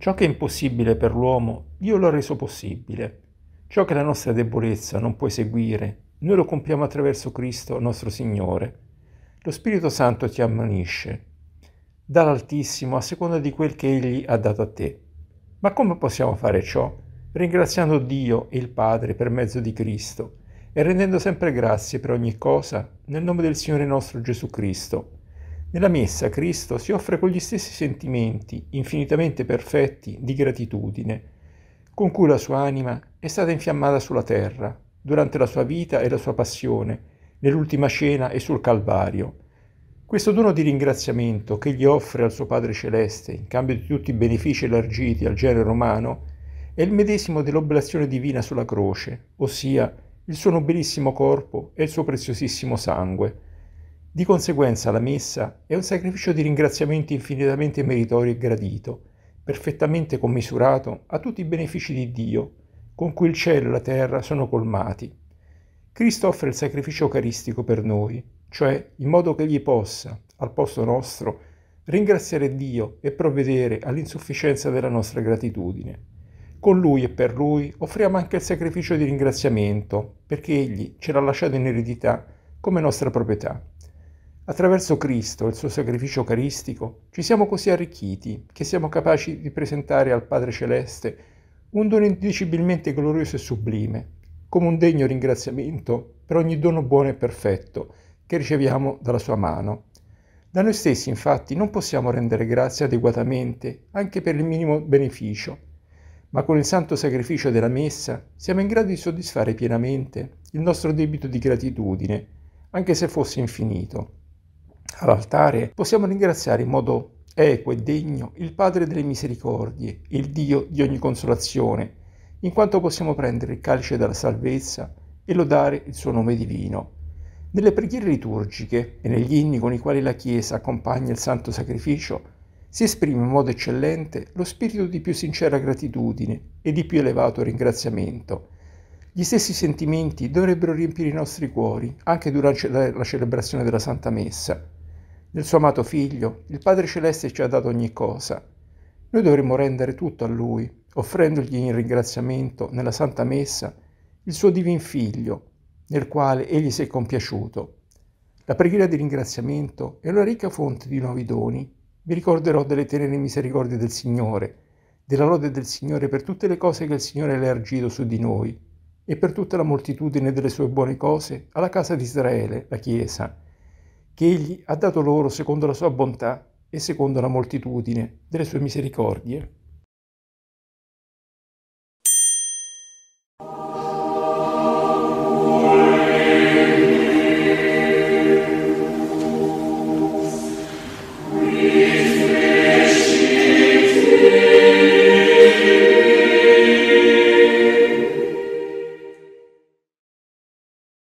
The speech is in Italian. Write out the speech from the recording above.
Ciò che è impossibile per l'uomo, Dio l'ha reso possibile. Ciò che la nostra debolezza non può eseguire, noi lo compiamo attraverso Cristo nostro Signore. Lo Spirito Santo ti ammanisce dall'Altissimo a seconda di quel che Egli ha dato a te. Ma come possiamo fare ciò? Ringraziando Dio e il Padre per mezzo di Cristo e rendendo sempre grazie per ogni cosa nel nome del Signore nostro Gesù Cristo. Nella messa Cristo si offre con gli stessi sentimenti infinitamente perfetti di gratitudine con cui la sua anima è stata infiammata sulla terra durante la sua vita e la sua passione, nell'ultima cena e sul Calvario. Questo dono di ringraziamento che gli offre al suo Padre Celeste in cambio di tutti i benefici elargiti al genere umano è il medesimo dell'oblazione divina sulla croce, ossia il suo nobilissimo corpo e il suo preziosissimo sangue, di conseguenza la messa è un sacrificio di ringraziamento infinitamente meritorio e gradito, perfettamente commisurato a tutti i benefici di Dio, con cui il cielo e la terra sono colmati. Cristo offre il sacrificio eucaristico per noi, cioè in modo che egli possa, al posto nostro, ringraziare Dio e provvedere all'insufficienza della nostra gratitudine. Con Lui e per Lui offriamo anche il sacrificio di ringraziamento, perché Egli ce l'ha lasciato in eredità come nostra proprietà. Attraverso Cristo e il suo sacrificio eucaristico ci siamo così arricchiti che siamo capaci di presentare al Padre Celeste un dono indicibilmente glorioso e sublime, come un degno ringraziamento per ogni dono buono e perfetto che riceviamo dalla sua mano. Da noi stessi infatti non possiamo rendere grazie adeguatamente anche per il minimo beneficio, ma con il santo sacrificio della Messa siamo in grado di soddisfare pienamente il nostro debito di gratitudine, anche se fosse infinito all'altare, possiamo ringraziare in modo equo e degno il Padre delle misericordie, il Dio di ogni consolazione, in quanto possiamo prendere il calice della salvezza e lodare il suo nome divino. Nelle preghiere liturgiche e negli inni con i quali la Chiesa accompagna il Santo Sacrificio, si esprime in modo eccellente lo spirito di più sincera gratitudine e di più elevato ringraziamento. Gli stessi sentimenti dovrebbero riempire i nostri cuori anche durante la celebrazione della Santa Messa, nel suo amato figlio, il Padre Celeste ci ha dato ogni cosa. Noi dovremmo rendere tutto a Lui, offrendogli in ringraziamento nella Santa Messa il suo Divin Figlio, nel quale Egli si è compiaciuto. La preghiera di ringraziamento è una ricca fonte di nuovi doni. Mi ricorderò delle tenere misericordie del Signore, della lode del Signore per tutte le cose che il Signore le ha argito su di noi e per tutta la moltitudine delle sue buone cose alla casa di Israele, la Chiesa, che egli ha dato loro secondo la sua bontà e secondo la moltitudine delle sue misericordie.